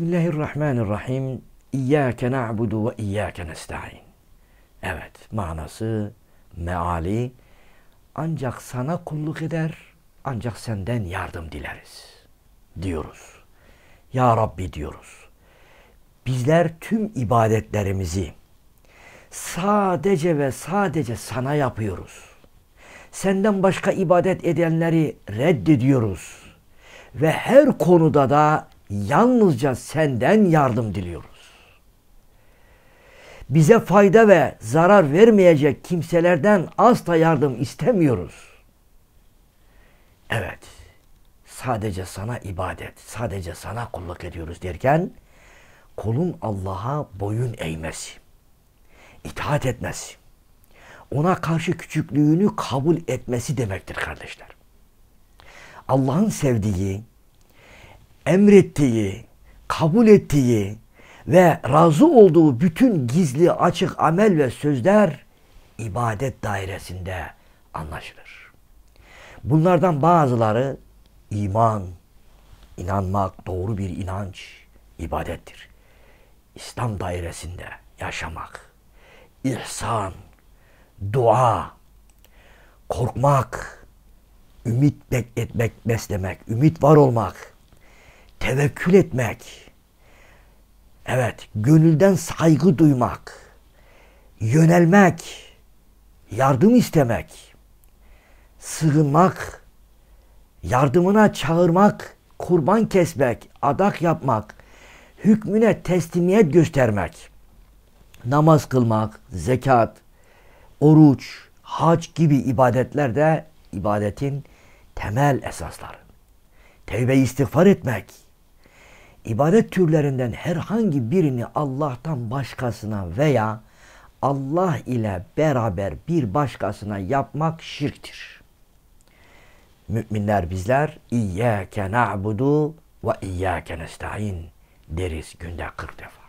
Bismillahirrahmanirrahim. İyyâke na'budu ve iyyâke nesta'in. Evet, manası, meali ancak sana kulluk eder, ancak senden yardım dileriz diyoruz. Ya Rabbi diyoruz. Bizler tüm ibadetlerimizi sadece ve sadece sana yapıyoruz. Senden başka ibadet edenleri reddediyoruz. Ve her konuda da yalnızca senden yardım diliyoruz. Bize fayda ve zarar vermeyecek kimselerden asla yardım istemiyoruz. Evet, sadece sana ibadet, sadece sana kulluk ediyoruz derken kolun Allah'a boyun eğmesi, itaat etmesi, ona karşı küçüklüğünü kabul etmesi demektir kardeşler. Allah'ın sevdiği, emrettiği, kabul ettiği ve razı olduğu bütün gizli açık amel ve sözler ibadet dairesinde anlaşılır. Bunlardan bazıları iman, inanmak, doğru bir inanç, ibadettir. İslam dairesinde yaşamak, ihsan, dua, korkmak, ümit bekletmek, beslemek, ümit var olmak, tevekkül etmek, evet gönülden saygı duymak, yönelmek, yardım istemek, sığınmak, yardımına çağırmak, kurban kesmek, adak yapmak, hükmüne teslimiyet göstermek, namaz kılmak, zekat, oruç, hac gibi ibadetler de ibadetin temel esasları. Tevbe istiğfar etmek, ibadet türlerinden herhangi birini Allah'tan başkasına veya Allah ile beraber bir başkasına yapmak şirktir. Müminler bizler İyyâke na'budu ve İyyâke nesta'in deriz günde 40 defa.